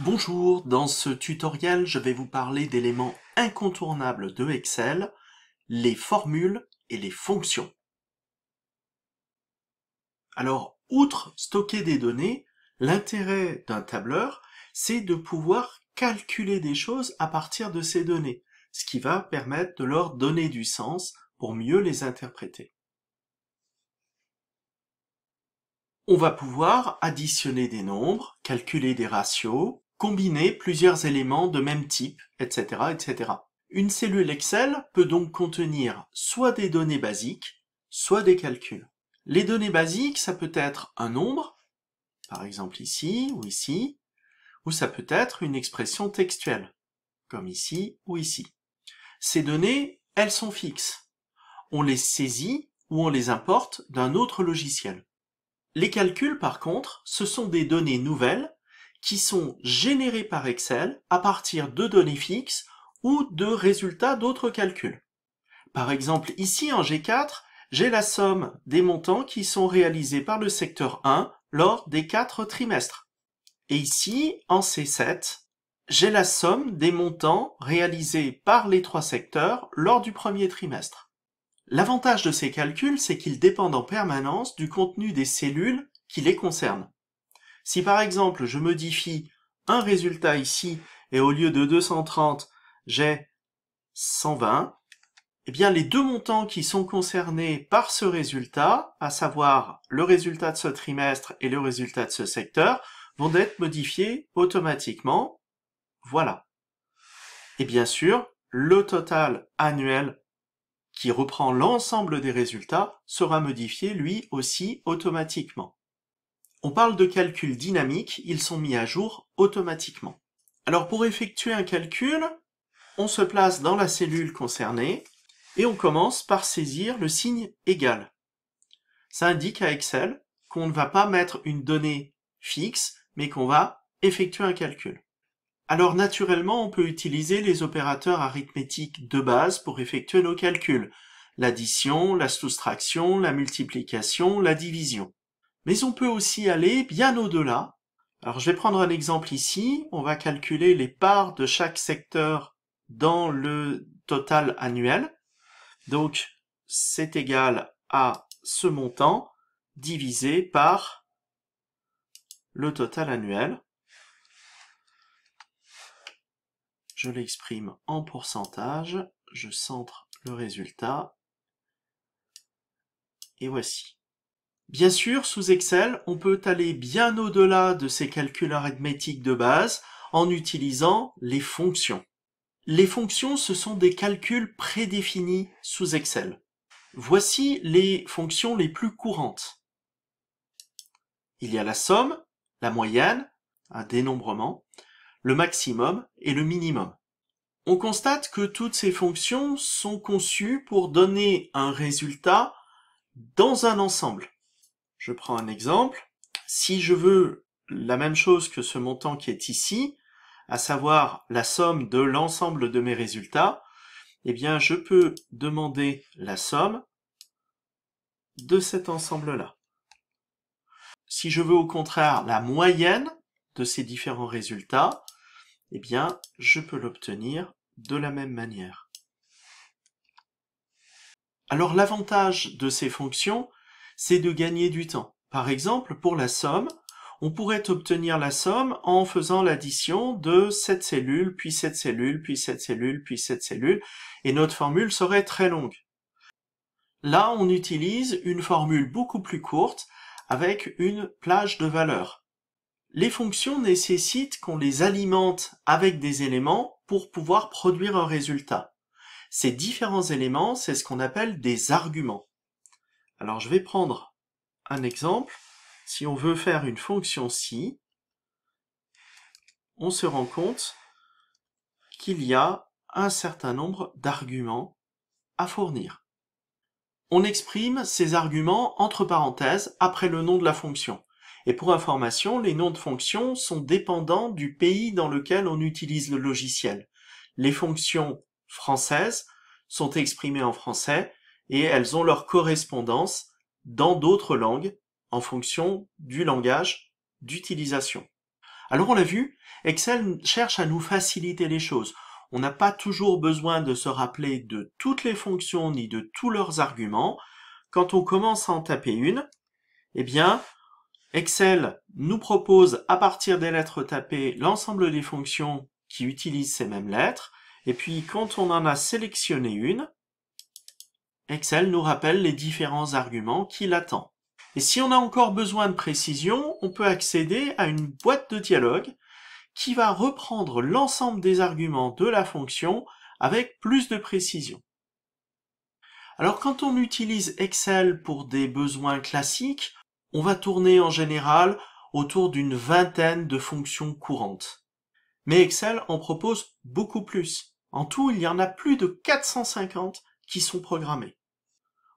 Bonjour, dans ce tutoriel, je vais vous parler d'éléments incontournables de Excel, les formules et les fonctions. Alors, outre stocker des données, l'intérêt d'un tableur, c'est de pouvoir calculer des choses à partir de ces données, ce qui va permettre de leur donner du sens pour mieux les interpréter. On va pouvoir additionner des nombres, calculer des ratios, combiner plusieurs éléments de même type, etc. etc. Une cellule Excel peut donc contenir soit des données basiques, soit des calculs. Les données basiques, ça peut être un nombre, par exemple ici ou ici, ou ça peut être une expression textuelle, comme ici ou ici. Ces données, elles sont fixes. On les saisit ou on les importe d'un autre logiciel. Les calculs, par contre, ce sont des données nouvelles qui sont générés par Excel à partir de données fixes ou de résultats d'autres calculs. Par exemple, ici en G4, j'ai la somme des montants qui sont réalisés par le secteur 1 lors des 4 trimestres. Et ici, en C7, j'ai la somme des montants réalisés par les trois secteurs lors du premier trimestre. L'avantage de ces calculs, c'est qu'ils dépendent en permanence du contenu des cellules qui les concernent. Si par exemple je modifie un résultat ici et au lieu de 230 j'ai 120, eh bien les deux montants qui sont concernés par ce résultat, à savoir le résultat de ce trimestre et le résultat de ce secteur, vont être modifiés automatiquement. Voilà. Et bien sûr, le total annuel qui reprend l'ensemble des résultats sera modifié lui aussi automatiquement. On parle de calculs dynamiques, ils sont mis à jour automatiquement. Alors pour effectuer un calcul, on se place dans la cellule concernée et on commence par saisir le signe égal. Ça indique à Excel qu'on ne va pas mettre une donnée fixe, mais qu'on va effectuer un calcul. Alors naturellement, on peut utiliser les opérateurs arithmétiques de base pour effectuer nos calculs. L'addition, la soustraction, la multiplication, la division. Mais on peut aussi aller bien au-delà. Alors je vais prendre un exemple ici. On va calculer les parts de chaque secteur dans le total annuel. Donc c'est égal à ce montant divisé par le total annuel. Je l'exprime en pourcentage, je centre le résultat, et voici. Bien sûr, sous Excel, on peut aller bien au-delà de ces calculs arithmétiques de base en utilisant les fonctions. Les fonctions, ce sont des calculs prédéfinis sous Excel. Voici les fonctions les plus courantes. Il y a la somme, la moyenne, un dénombrement, le maximum et le minimum. On constate que toutes ces fonctions sont conçues pour donner un résultat dans un ensemble. Je prends un exemple. Si je veux la même chose que ce montant qui est ici, à savoir la somme de l'ensemble de mes résultats, eh bien je peux demander la somme de cet ensemble-là. Si je veux au contraire la moyenne de ces différents résultats, eh bien je peux l'obtenir de la même manière. Alors l'avantage de ces fonctions, c'est de gagner du temps. Par exemple, pour la somme, on pourrait obtenir la somme en faisant l'addition de cette cellule, puis cette cellule, puis cette cellule, puis cette cellule, et notre formule serait très longue. Là, on utilise une formule beaucoup plus courte, avec une plage de valeurs. Les fonctions nécessitent qu'on les alimente avec des éléments pour pouvoir produire un résultat. Ces différents éléments, c'est ce qu'on appelle des arguments. Alors je vais prendre un exemple. Si on veut faire une fonction si, on se rend compte qu'il y a un certain nombre d'arguments à fournir. On exprime ces arguments entre parenthèses après le nom de la fonction. Et pour information, les noms de fonctions sont dépendants du pays dans lequel on utilise le logiciel. Les fonctions françaises sont exprimées en français, et elles ont leur correspondance dans d'autres langues en fonction du langage d'utilisation. Alors on l'a vu, Excel cherche à nous faciliter les choses. On n'a pas toujours besoin de se rappeler de toutes les fonctions ni de tous leurs arguments. Quand on commence à en taper une, eh bien, Excel nous propose à partir des lettres tapées l'ensemble des fonctions qui utilisent ces mêmes lettres. Et puis quand on en a sélectionné une, Excel nous rappelle les différents arguments qu'il attend. Et si on a encore besoin de précision, on peut accéder à une boîte de dialogue qui va reprendre l'ensemble des arguments de la fonction avec plus de précision. Alors quand on utilise Excel pour des besoins classiques, on va tourner en général autour d'une vingtaine de fonctions courantes. Mais Excel en propose beaucoup plus. En tout, il y en a plus de 450 qui sont programmées.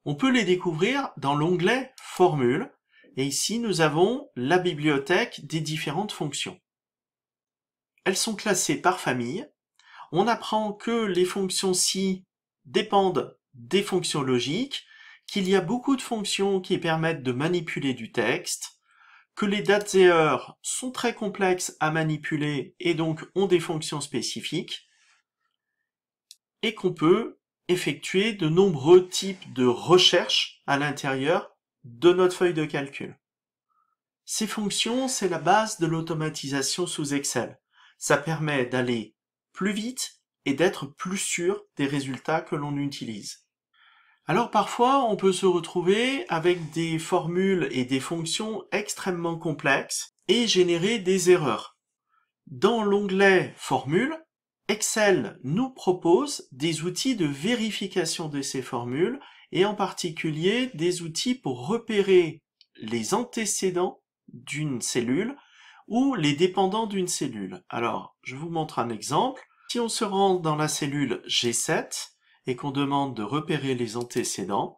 On peut les découvrir dans l'onglet Formules, et ici nous avons la bibliothèque des différentes fonctions. Elles sont classées par famille. On apprend que les fonctions si dépendent des fonctions logiques, qu'il y a beaucoup de fonctions qui permettent de manipuler du texte, que les dates et heures sont très complexes à manipuler et donc ont des fonctions spécifiques, et qu'on peut effectuer de nombreux types de recherches à l'intérieur de notre feuille de calcul. Ces fonctions, c'est la base de l'automatisation sous Excel. Ça permet d'aller plus vite et d'être plus sûr des résultats que l'on utilise. Alors parfois, on peut se retrouver avec des formules et des fonctions extrêmement complexes et générer des erreurs. Dans l'onglet Formules, Excel nous propose des outils de vérification de ces formules et en particulier des outils pour repérer les antécédents d'une cellule ou les dépendants d'une cellule. Alors, je vous montre un exemple. Si on se rend dans la cellule G7 et qu'on demande de repérer les antécédents,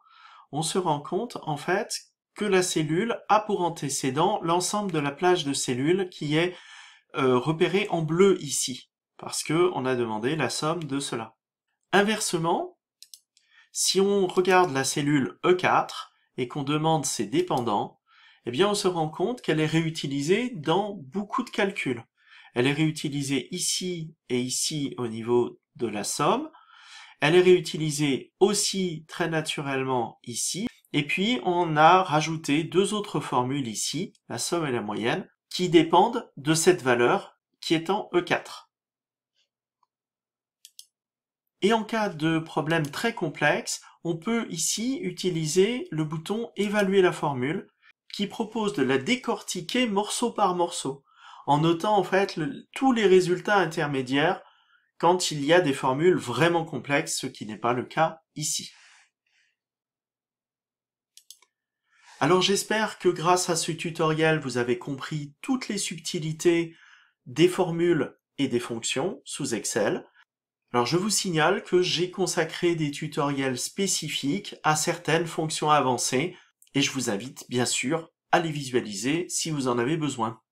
on se rend compte en fait que la cellule a pour antécédent l'ensemble de la plage de cellules qui est euh, repérée en bleu ici parce qu'on a demandé la somme de cela. Inversement, si on regarde la cellule E4 et qu'on demande ses dépendants, eh bien on se rend compte qu'elle est réutilisée dans beaucoup de calculs. Elle est réutilisée ici et ici au niveau de la somme. Elle est réutilisée aussi très naturellement ici. Et puis on a rajouté deux autres formules ici, la somme et la moyenne, qui dépendent de cette valeur qui est en E4. Et en cas de problème très complexe, on peut ici utiliser le bouton Évaluer la formule, qui propose de la décortiquer morceau par morceau, en notant en fait tous les résultats intermédiaires quand il y a des formules vraiment complexes, ce qui n'est pas le cas ici. Alors j'espère que grâce à ce tutoriel, vous avez compris toutes les subtilités des formules et des fonctions sous Excel. Alors je vous signale que j'ai consacré des tutoriels spécifiques à certaines fonctions avancées et je vous invite bien sûr à les visualiser si vous en avez besoin.